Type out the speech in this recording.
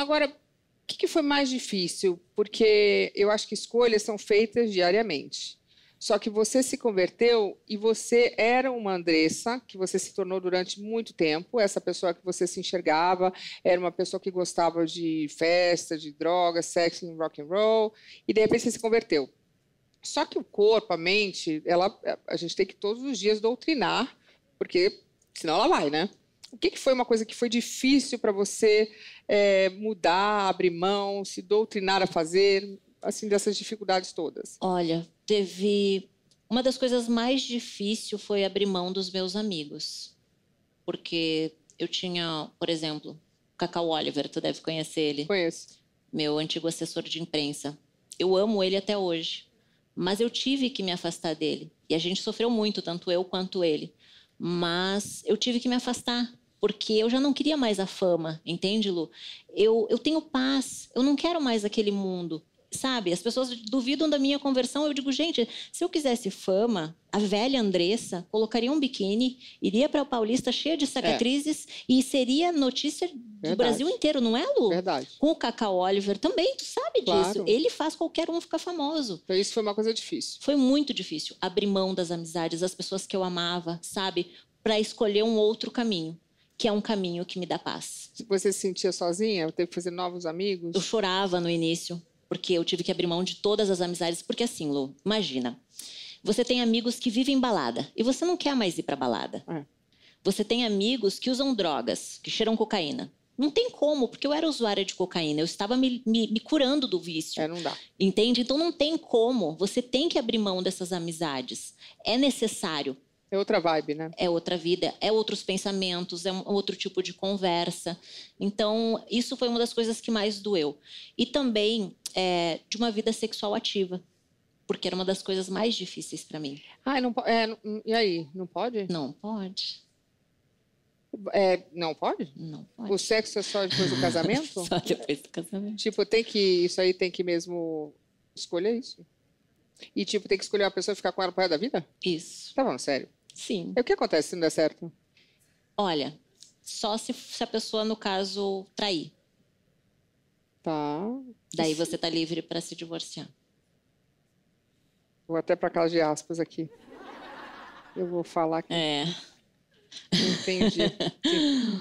Agora, o que, que foi mais difícil? Porque eu acho que escolhas são feitas diariamente. Só que você se converteu e você era uma Andressa, que você se tornou durante muito tempo, essa pessoa que você se enxergava, era uma pessoa que gostava de festa, de drogas, sexo, rock and roll, e de repente você se converteu. Só que o corpo, a mente, ela, a gente tem que todos os dias doutrinar, porque senão ela vai, né? o que, que, foi uma coisa que foi difícil para você é, mudar, abrir mão, se doutrinar a fazer, assim, dessas dificuldades todas? Olha, teve. Uma das coisas mais difíceis foi abrir mão dos meus amigos. Porque eu tinha, por exemplo, Cacau Oliver, tu deve conhecer ele. Conheço. Meu antigo assessor de imprensa. Eu amo ele até hoje. Mas eu tive que me afastar dele. E a gente sofreu muito, tanto eu quanto ele. Mas eu tive que me afastar porque eu já não queria mais a fama, entende, Lu? Eu, eu tenho paz, eu não quero mais aquele mundo. Sabe, as pessoas duvidam da minha conversão. Eu digo, gente, se eu quisesse fama, a velha Andressa colocaria um biquíni, iria para o Paulista cheia de cicatrizes é. e seria notícia do Brasil inteiro, não é, Lu? Verdade. Com o Cacau Oliver também, tu sabe claro. disso. Ele faz qualquer um ficar famoso. Então isso foi uma coisa difícil. Foi muito difícil. Abrir mão das amizades, das pessoas que eu amava, sabe? Para escolher um outro caminho que é um caminho que me dá paz. Você se sentia sozinha? Teve que fazer novos amigos? Eu chorava no início, porque eu tive que abrir mão de todas as amizades. Porque assim, Lu, imagina. Você tem amigos que vivem balada e você não quer mais ir pra balada. É. Você tem amigos que usam drogas, que cheiram cocaína. Não tem como, porque eu era usuária de cocaína, eu estava me, me, me, curando do vício. É, não dá. Entende? Então não tem como. Você tem que abrir mão dessas amizades. É necessário. É outra vibe, né? É outra vida, é outros pensamentos, é um outro tipo de conversa. Então, isso foi uma das coisas que mais doeu. E também é, de uma vida sexual ativa. Porque era uma das coisas mais difíceis para mim. Ah, não, é, e aí? Não pode? Não pode. É, não pode? Não pode. O sexo é só depois do casamento? só depois do casamento. Tipo, tem que. Isso aí tem que mesmo escolher isso. E, tipo, tem que escolher uma pessoa e ficar com ela pro resto da vida? Isso. Tá bom, sério. Sim. E é o que acontece se não der certo? Olha, só se, se a pessoa, no caso, trair. Tá. Daí você tá livre para se divorciar. Vou até para casa de aspas aqui. Eu vou falar que. É. Entendi.